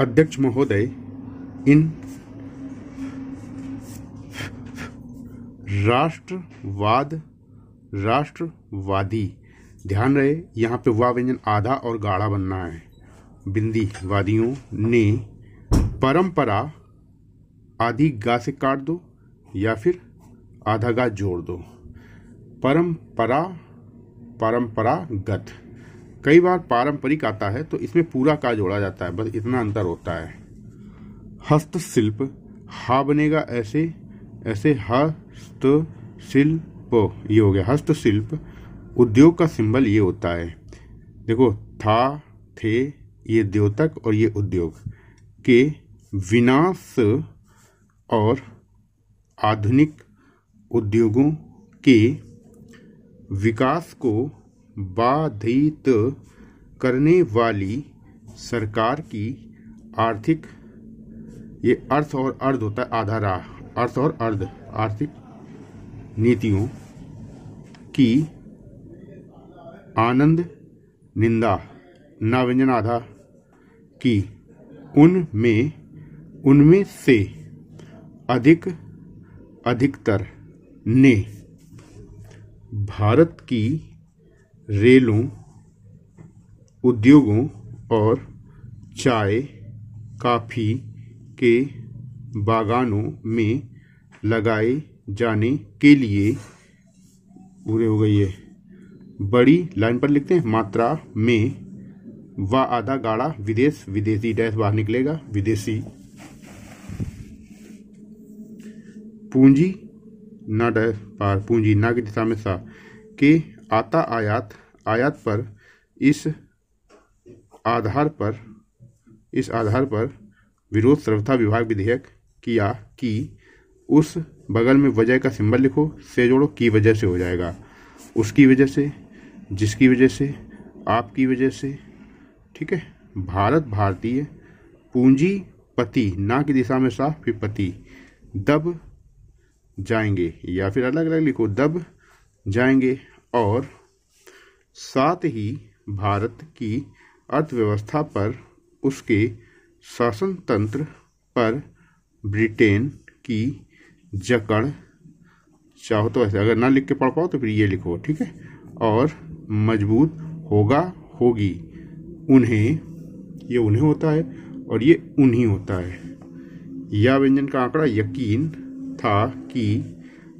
अध्यक्ष महोदय इन राष्ट्रवाद राष्ट्रवादी ध्यान रहे यहाँ पे वा व्यंजन आधा और गाढ़ा बनना है बिंदी वादियों ने परंपरा आधी गा से काट दो या फिर आधा गा जोड़ दो परंपरा परंपरागत कई बार पारंपरिक आता है तो इसमें पूरा का जोड़ा जाता है बस इतना अंतर होता है हस्तशिल्प हा बनेगा ऐसे ऐसे हस्तशिल्प ये हो गया हस्तशिल्प उद्योग का सिंबल ये होता है देखो था थे ये द्योतक और ये उद्योग के विनाश और आधुनिक उद्योगों के विकास को बाधित करने वाली सरकार की आर्थिक ये अर्थ और अर्ध होता है आधा राह अर्थ और अर्ध आर्थिक नीतियों की आनंद निंदा नाव्यंजन आधा की उनमें उनमें से अधिक अधिकतर ने भारत की रेलों उद्योगों और चाय कॉफ़ी के बागानों में लगाए जाने के लिए पूरे हो गई है बड़ी लाइन पर लिखते हैं मात्रा में व आधा गाढ़ा विदेश विदेशी डैश बाहर निकलेगा विदेशी पूंजी ना डैश पार पूंजी ना की दिशा में सा के आता आयात आयात पर इस आधार पर इस आधार पर विरोध सर्वथा विभाग विधेयक किया कि उस बगल में वजह का सिंबल लिखो से जोड़ो की वजह से हो जाएगा उसकी वजह से जिसकी वजह से आपकी वजह से ठीक है भारत भारतीय पूंजीपति ना की दिशा में साफ फिर पति दब जाएंगे या फिर अलग अलग लिखो दब जाएंगे और साथ ही भारत की अर्थव्यवस्था पर उसके शासन तंत्र पर ब्रिटेन की जकड़ चाहो तो ऐसे अगर ना लिख के पढ़ पाओ तो फिर ये लिखो ठीक है और मजबूत होगा होगी उन्हें ये उन्हें होता है और ये उन्हीं होता है यह व्यंजन का आंकड़ा यकीन था कि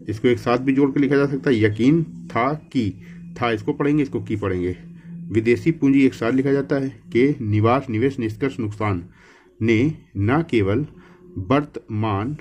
इसको एक साथ भी जोड़ के लिखा जा सकता है यकीन था कि था इसको पढ़ेंगे इसको की पढ़ेंगे विदेशी पूंजी एक साथ लिखा जाता है कि निवास निवेश निष्कर्ष नुकसान ने न केवल वर्तमान